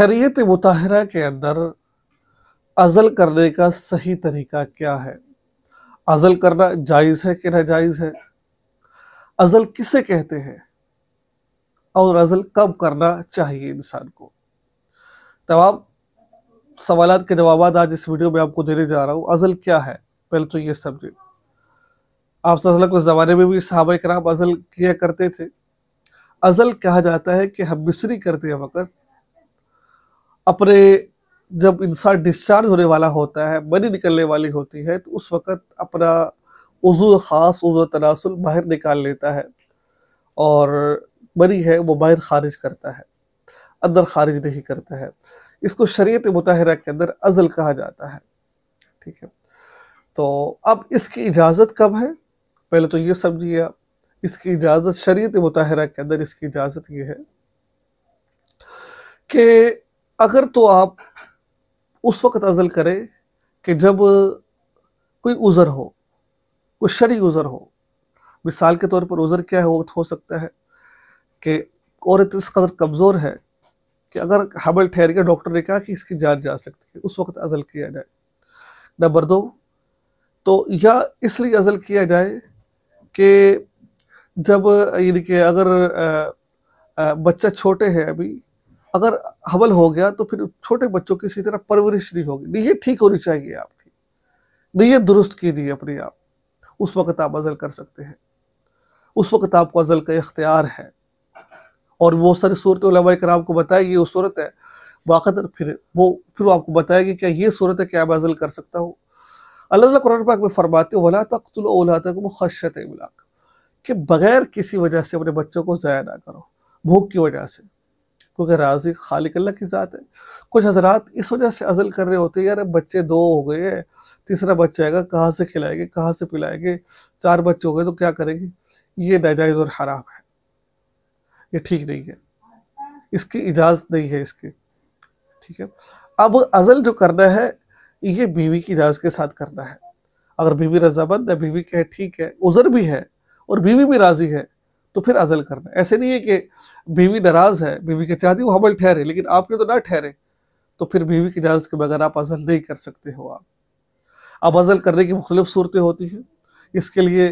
शरीयत मुताहरा के अंदर अज़ल करने का सही तरीका क्या है अज़ल करना जायज़ है कि नाजायज़ है अज़ल किसे कहते हैं और अज़ल कब करना चाहिए इंसान को तमाम सवाल के जवाब आज इस वीडियो में आपको देने जा रहा हूँ अज़ल क्या है पहले तो ये समझे आप सल्लल्लाहु उस ज़माने में भी सहाबा कराम अज़ल किया करते थे अज़ल कहा जाता है कि हम मिस्री करते वक्त अपने जब इंसान डिस्चार्ज होने वाला होता है मनी निकलने वाली होती है तो उस वक़्त अपना उजू ख़ास उजू तनासुल बाहर निकाल लेता है और मनी है वो बाहर खारिज करता है अंदर खारिज नहीं करता है इसको शरीयत मुताहरा के अंदर अज़ल कहा जाता है ठीक है तो अब इसकी इजाज़त कब है पहले तो ये समझिए आप इसकी इजाज़त शरीयत मुताहरा के अंदर इसकी इजाज़त ये है कि अगर तो आप उस वक्त अजल करें कि जब कोई उज़र हो कोई शरी उज़र हो मिसाल के तौर पर उज़र क्या हो हो सकता है कि औरत इस कदर कमज़ोर है कि अगर हबल ठहर गया डॉक्टर ने कहा कि इसकी जान जा सकती है उस वक्त अजल किया जाए नंबर दो तो या इसलिए अजल किया जाए कि जब यानी कि अगर आ, आ, बच्चा छोटे हैं अभी अगर हवल हो गया तो फिर छोटे बच्चों की इसी तरह परवरिश नहीं होगी नहीं ये ठीक होनी चाहिए आपकी नहीं ये दुरुस्त कीजिए अपने आप उस वक्त आप अजल कर सकते हैं उस वक्त आपको अजल का इख्तियार है और वो सारी सूरत कराम को बताएगी वो सूरत है वाकत फिर वो फिर वो आपको बताएगी क्या ये सूरत है क्या मैं अजल कर सकता हूँ अल्लाह कुरान पाक में फरमाते वला तख्तुल औलादकुम खशत इमलाक कि बगैर किसी वजह से अपने बच्चों को ज़ाया ना करो भूख की वजह से क्योंकि राजी खालिक अल्लाह की ज़ात है कुछ हजरात इस वजह से अजल कर रहे होते हैं यार बच्चे दो हो गए हैं तीसरा बच्चा आएगा कहाँ से खिलाएंगे कहाँ से पिलाएंगे चार बच्चे हो गए तो क्या करेंगे ये नाजायज़ और हराम है ये ठीक नहीं है इसकी इजाज़त नहीं है इसकी ठीक है अब अजल जो करना है ये बीवी की इजाज़ के साथ करना है अगर बीवी रजामंद है बीवी कहे ठीक है उज़र भी है और बीवी भी राज़ी है तो फिर अजल करना ऐसे नहीं है कि बीवी नाराज़ है बीवी के चाहती वो हमल ठहरे लेकिन आपके तो ना ठहरे तो फिर बीवी की इजाज़त के बगैर आप अजल नहीं कर सकते हो आप अब अजल करने की मुख्तलिफ सूरतें होती हैं इसके लिए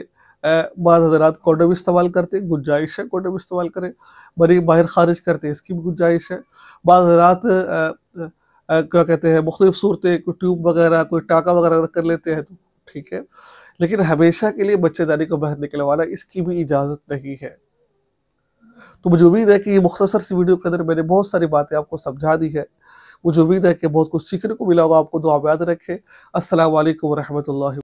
बाद हजरात कॉन्डम इस्तेमाल करते गुंजाइश है कॉन्डम इस्तेमाल करें मरी बाहर खारिज करते इसकी भी गुंजाइश है बाद हजरात क्या कहते हैं मुख्तलिफ सूरतें कोई ट्यूब वगैरह कोई टाका वगैरह कर लेते हैं तो ठीक है लेकिन हमेशा के लिए बच्चेदारी को बाहर निकलवाना इसकी भी इजाज़त नहीं है तो मुझे उम्मीद है कि ये मुख्तसर सी वीडियो के अंदर मैंने बहुत सारी बातें आपको समझा दी है मुझे उम्मीद है कि बहुत कुछ सीखने को मिला होगा आपको दुआ याद रखें असल वरहमल